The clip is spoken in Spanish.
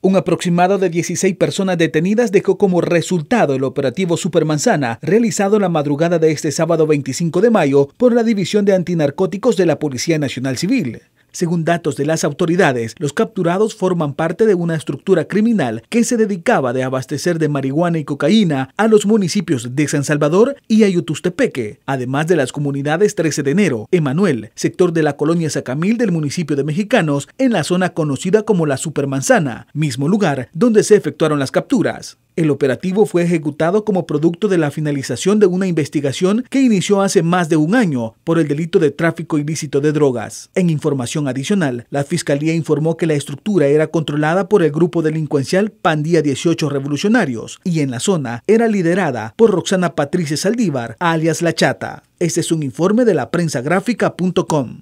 Un aproximado de 16 personas detenidas dejó como resultado el operativo Supermanzana realizado la madrugada de este sábado 25 de mayo por la División de Antinarcóticos de la Policía Nacional Civil. Según datos de las autoridades, los capturados forman parte de una estructura criminal que se dedicaba de abastecer de marihuana y cocaína a los municipios de San Salvador y Ayutustepeque, además de las comunidades 13 de enero, Emanuel, sector de la colonia Sacamil del municipio de Mexicanos, en la zona conocida como la Supermanzana, mismo lugar donde se efectuaron las capturas. El operativo fue ejecutado como producto de la finalización de una investigación que inició hace más de un año por el delito de tráfico ilícito de drogas. En información adicional, la Fiscalía informó que la estructura era controlada por el grupo delincuencial Pandía 18 Revolucionarios y en la zona era liderada por Roxana Patricia Saldívar, alias La Chata. Este es un informe de la prensagráfica.com.